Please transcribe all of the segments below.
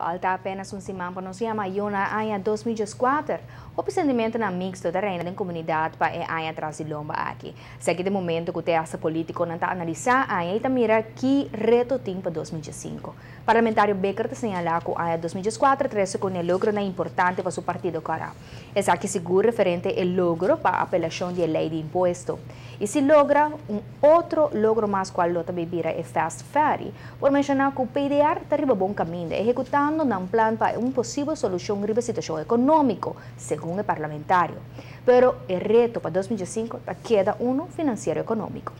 Alta apenas um semana para nos chamar Iona Anha 2004. O pensamento na mixto da reina da comunidade para é de lomba aqui. Segue de momento que o teatro político não está analisar Anha e mira que reto tem para 2005. Parlamentário Becker está sinalando que Anha 2004 trouxe com o logro na importante para o partido cará. Essa aqui segura referente ao logro para a apelação de lei de imposto. E se logra um outro logro mais qual lota bebida é Fast Ferry, por mencionar que o PDR está riba bom caminho de executar trabajando en un plan para una posible solución de la situación económica, según el parlamentario. Pero el reto para 2005 queda uno financiero económico.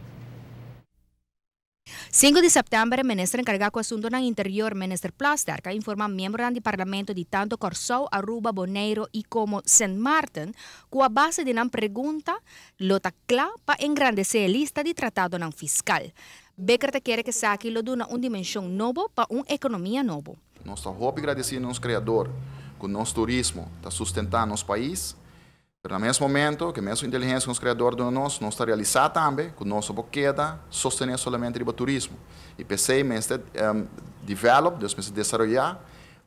5 de septiembre, el ministro encargado do asuntos del interior, ministro Plaster, que informa miembros del parlamento de tanto Corsou, Aruba, Boneiro y como St. Martin, que a base de una pregunta, lo clara para engrandecer la lista de tratado fiscal. Becker quiere que saque lo duna un dimensión novo para una economía nueva. Nós estamos muito agradecidos ao nosso Criador, com o nosso turismo, está sustentando nosso país. Mas, no mesmo momento, que a mesma inteligência que o Criador nós, nós está realizada também, com nossa boqueta, sostener somente o turismo. E pensei em um, develop, Deus pensa desenvolver,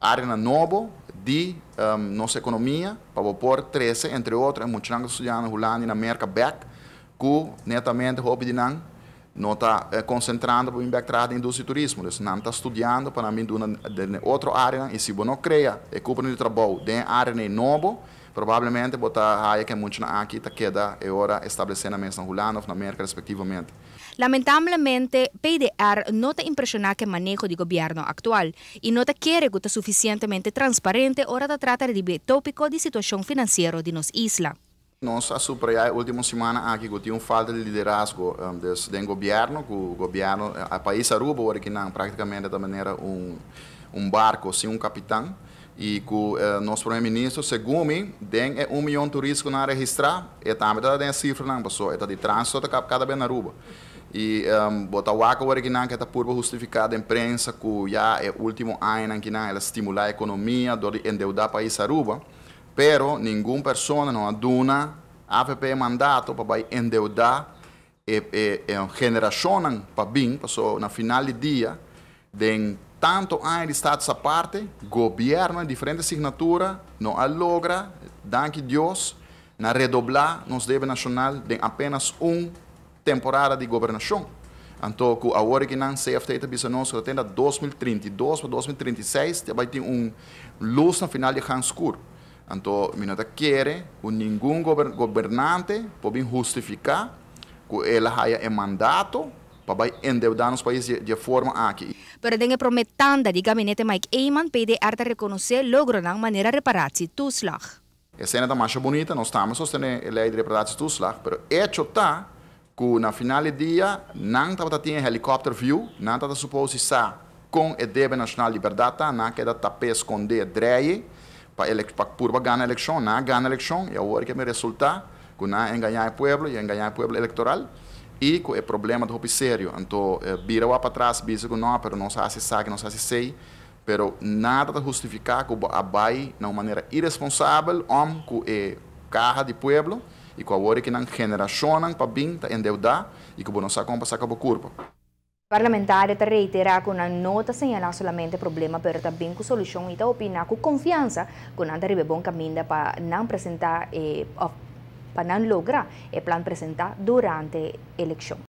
área nova de um, nossa economia, para pôr 13, entre outras, em Muchango, Suyana, e na Merca, Beck, que netamente, houve de não não está é, eh, concentrando para embarcar na indústria de turismo. Eles não está estudando para mim de, de outra área, né? e se você não cria, é culpa do trabalho tá é de área nova, provavelmente você vai que muito aqui está queda e hora estabelecendo a mesa na na América, respectivamente. Lamentablemente, PDR não está impressionado com o manejo do governo atual e não está querendo que está suficientemente transparente hora de tá tratar de tópico de situação financeira de nossa isla nós ehm, eh, a superar a última semana aqui que tinha um falta de liderazgo um, do governo, que o governo, a país Aruba, não, praticamente da maneira um, um barco sem um capitão, e que o uh, eh, nosso primeiro-ministro, segundo mim, tem um milhão de turistas na registrar, e também tem a cifra, não, pessoal, está de trânsito está cada vez na Aruba. E um, Botawaca, original, que está por justificado em imprensa, que já é o último ano que ela estimula a economia, endeudar o país Aruba, Pero nenhuma pessoa, não aduna, AVP é mandato para endeudar e, e, e geração para bem, passou na final do dia, de tanto anos de Estado a parte, governo, diferentes assinaturas, não logra, danke Deus, na redoblar nos deve nacional de apenas uma temporada de governação. Então, a que não seja feita bisa nós, que atenda 2032 para 2036, vai ter um luz no final de hans Hanskur. Então, minota quer que nenhum governante pode justificar que ela haja um mandato para endeudar os países de forma aqui. Pero den prometanda di gabinete Mike Eyman PDR te reconocer logro na maneira reparar reparatie toeslag. É cena da marcha bonita, nós estamos sostendo a lei de reparatie toeslag, pero hecho tá que na final do dia não tava ter helicóptero view, não tava suposto com a Debe Nacional Liberdade, não que da tapé esconder dreie para, ele, ganhar a eleição, não ganha a eleição, e agora que me resulta, que é enganar o povo, e enganar o povo eleitoral, e que é problema do sério. Então, vira lá para trás, diz que não, mas não se sabe, não se sei, mas nada para justificar que a vai de uma maneira irresponsável, homem que é carro de povo, e que agora que não geração para vir, endeudar, e que não sabe como passar com a curva. parlamentario te reitera que no nota señalar solamente problema, pero también con solución y te opina confianza, confianza que não deve bom para não eh, para lograr el plan presentado durante la elección.